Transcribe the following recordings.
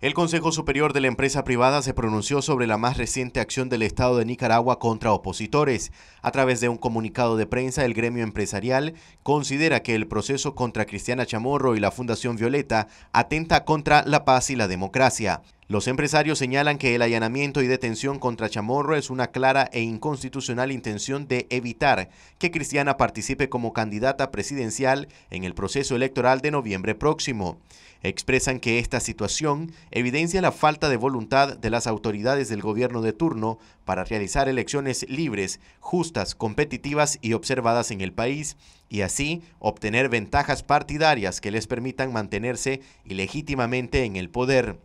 El Consejo Superior de la Empresa Privada se pronunció sobre la más reciente acción del Estado de Nicaragua contra opositores. A través de un comunicado de prensa, el gremio empresarial considera que el proceso contra Cristiana Chamorro y la Fundación Violeta atenta contra la paz y la democracia. Los empresarios señalan que el allanamiento y detención contra Chamorro es una clara e inconstitucional intención de evitar que Cristiana participe como candidata presidencial en el proceso electoral de noviembre próximo. Expresan que esta situación evidencia la falta de voluntad de las autoridades del gobierno de turno para realizar elecciones libres, justas, competitivas y observadas en el país, y así obtener ventajas partidarias que les permitan mantenerse ilegítimamente en el poder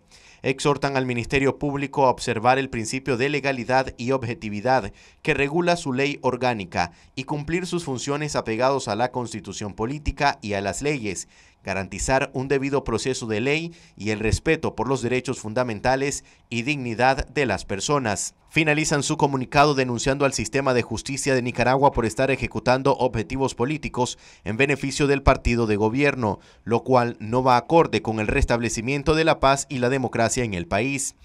exhortan al Ministerio Público a observar el principio de legalidad y objetividad que regula su ley orgánica y cumplir sus funciones apegados a la Constitución política y a las leyes garantizar un debido proceso de ley y el respeto por los derechos fundamentales y dignidad de las personas. Finalizan su comunicado denunciando al sistema de justicia de Nicaragua por estar ejecutando objetivos políticos en beneficio del partido de gobierno, lo cual no va acorde con el restablecimiento de la paz y la democracia en el país.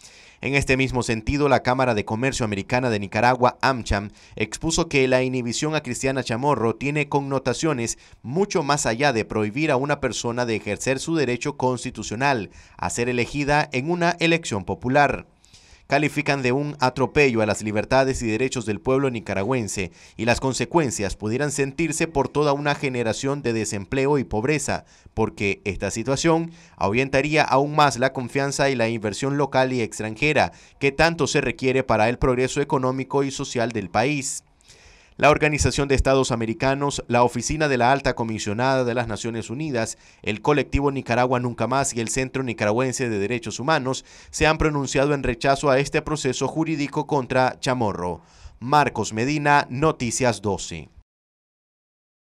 En este mismo sentido, la Cámara de Comercio Americana de Nicaragua, AmCham, expuso que la inhibición a Cristiana Chamorro tiene connotaciones mucho más allá de prohibir a una persona de ejercer su derecho constitucional a ser elegida en una elección popular califican de un atropello a las libertades y derechos del pueblo nicaragüense y las consecuencias pudieran sentirse por toda una generación de desempleo y pobreza, porque esta situación ahuyentaría aún más la confianza y la inversión local y extranjera que tanto se requiere para el progreso económico y social del país. La Organización de Estados Americanos, la Oficina de la Alta Comisionada de las Naciones Unidas, el colectivo Nicaragua Nunca Más y el Centro Nicaragüense de Derechos Humanos se han pronunciado en rechazo a este proceso jurídico contra Chamorro. Marcos Medina, Noticias 12.